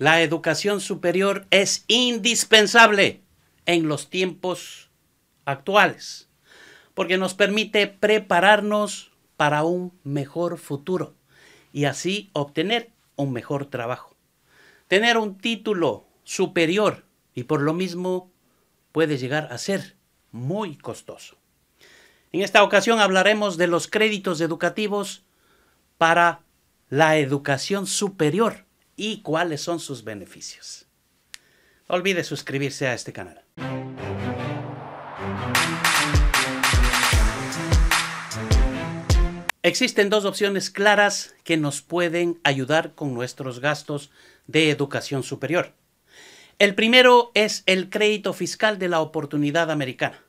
La educación superior es indispensable en los tiempos actuales, porque nos permite prepararnos para un mejor futuro y así obtener un mejor trabajo. Tener un título superior y por lo mismo puede llegar a ser muy costoso. En esta ocasión hablaremos de los créditos educativos para la educación superior y cuáles son sus beneficios. No olvide suscribirse a este canal. Existen dos opciones claras que nos pueden ayudar con nuestros gastos de educación superior. El primero es el crédito fiscal de la oportunidad americana,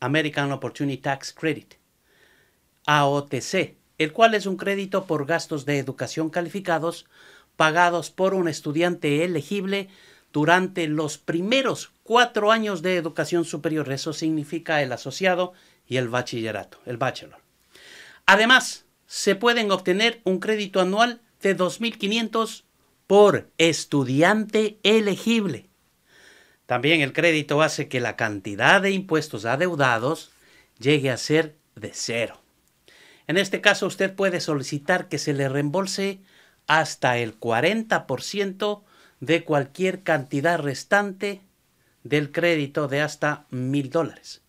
American Opportunity Tax Credit, AOTC, el cual es un crédito por gastos de educación calificados pagados por un estudiante elegible durante los primeros cuatro años de educación superior. Eso significa el asociado y el bachillerato, el bachelor. Además, se pueden obtener un crédito anual de 2.500 por estudiante elegible. También el crédito hace que la cantidad de impuestos adeudados llegue a ser de cero. En este caso, usted puede solicitar que se le reembolse hasta el 40% de cualquier cantidad restante del crédito de hasta mil dólares.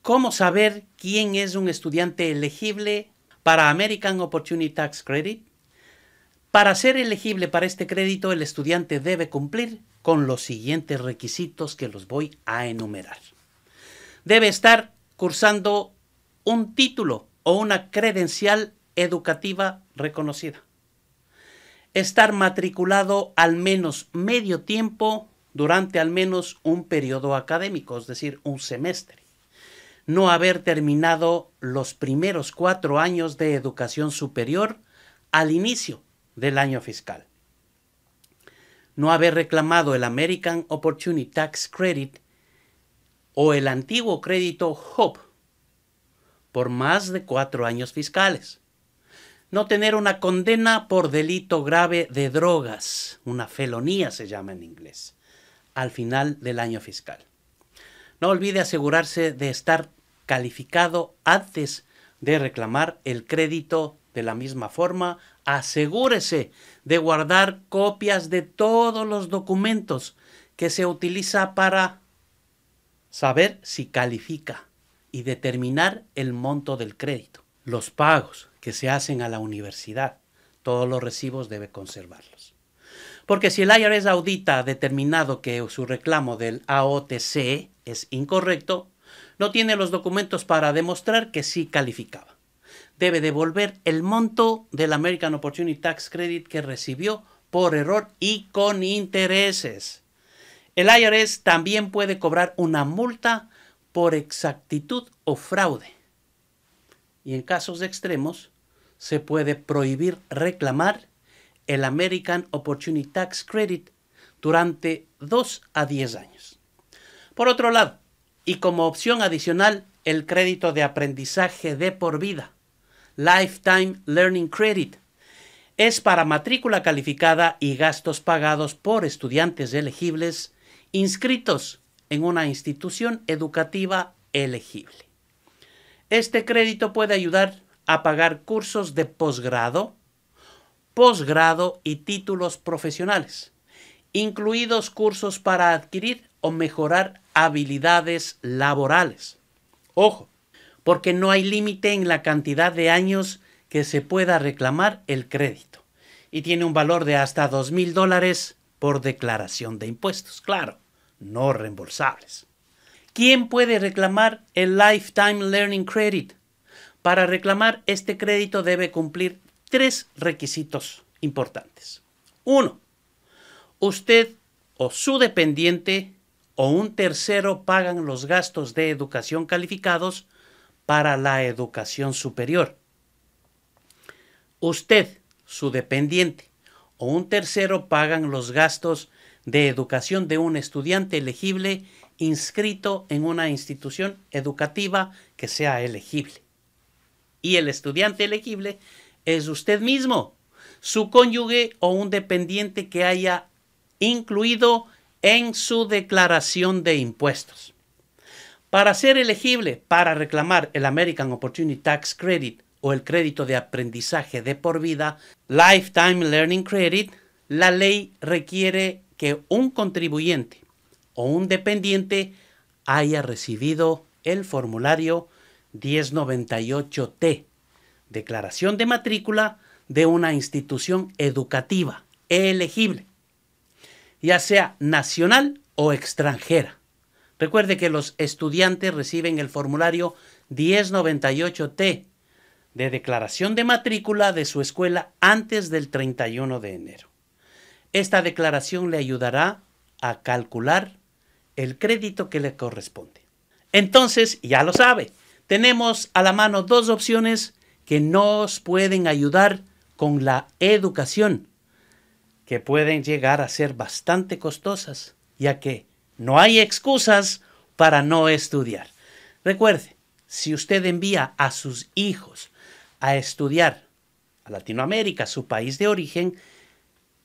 ¿Cómo saber quién es un estudiante elegible para American Opportunity Tax Credit? Para ser elegible para este crédito, el estudiante debe cumplir con los siguientes requisitos que los voy a enumerar. Debe estar cursando un título o una credencial educativa reconocida estar matriculado al menos medio tiempo durante al menos un periodo académico, es decir, un semestre. No haber terminado los primeros cuatro años de educación superior al inicio del año fiscal. No haber reclamado el American Opportunity Tax Credit o el antiguo crédito HOPE por más de cuatro años fiscales no tener una condena por delito grave de drogas, una felonía se llama en inglés, al final del año fiscal. No olvide asegurarse de estar calificado antes de reclamar el crédito de la misma forma. Asegúrese de guardar copias de todos los documentos que se utiliza para saber si califica y determinar el monto del crédito, los pagos, que se hacen a la universidad. Todos los recibos debe conservarlos. Porque si el IRS audita determinado que su reclamo del AOTC es incorrecto, no tiene los documentos para demostrar que sí calificaba. Debe devolver el monto del American Opportunity Tax Credit que recibió por error y con intereses. El IRS también puede cobrar una multa por exactitud o fraude. Y en casos extremos, se puede prohibir reclamar el American Opportunity Tax Credit durante 2 a 10 años. Por otro lado, y como opción adicional, el crédito de aprendizaje de por vida, Lifetime Learning Credit, es para matrícula calificada y gastos pagados por estudiantes elegibles inscritos en una institución educativa elegible. Este crédito puede ayudar a pagar cursos de posgrado, posgrado y títulos profesionales, incluidos cursos para adquirir o mejorar habilidades laborales. Ojo, porque no hay límite en la cantidad de años que se pueda reclamar el crédito y tiene un valor de hasta dos mil dólares por declaración de impuestos, claro, no reembolsables. ¿Quién puede reclamar el Lifetime Learning Credit? Para reclamar este crédito debe cumplir tres requisitos importantes. Uno, usted o su dependiente o un tercero pagan los gastos de educación calificados para la educación superior. Usted, su dependiente o un tercero pagan los gastos de educación de un estudiante elegible inscrito en una institución educativa que sea elegible y el estudiante elegible es usted mismo, su cónyuge o un dependiente que haya incluido en su declaración de impuestos. Para ser elegible para reclamar el American Opportunity Tax Credit o el crédito de aprendizaje de por vida, Lifetime Learning Credit, la ley requiere que un contribuyente o un dependiente haya recibido el formulario 1098T, declaración de matrícula de una institución educativa elegible, ya sea nacional o extranjera. Recuerde que los estudiantes reciben el formulario 1098T de declaración de matrícula de su escuela antes del 31 de enero. Esta declaración le ayudará a calcular el crédito que le corresponde. Entonces, ya lo sabe, tenemos a la mano dos opciones que nos pueden ayudar con la educación, que pueden llegar a ser bastante costosas, ya que no hay excusas para no estudiar. Recuerde, si usted envía a sus hijos a estudiar a Latinoamérica, su país de origen,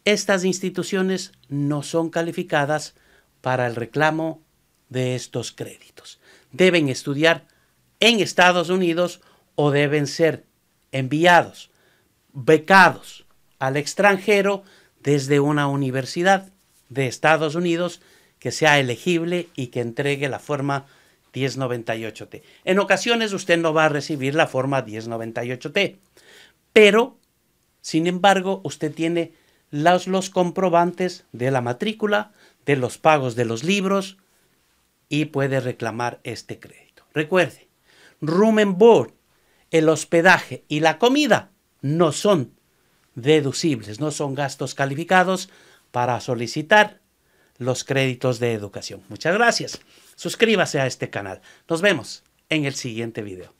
estas instituciones no son calificadas para el reclamo de estos créditos. Deben estudiar en Estados Unidos o deben ser enviados, becados al extranjero desde una universidad de Estados Unidos que sea elegible y que entregue la forma 1098T. En ocasiones usted no va a recibir la forma 1098T, pero, sin embargo, usted tiene los, comprobantes de la matrícula, de los pagos de los libros y puede reclamar este crédito. Recuerde, room and board, el hospedaje y la comida no son deducibles, no son gastos calificados para solicitar los créditos de educación. Muchas gracias. Suscríbase a este canal. Nos vemos en el siguiente video.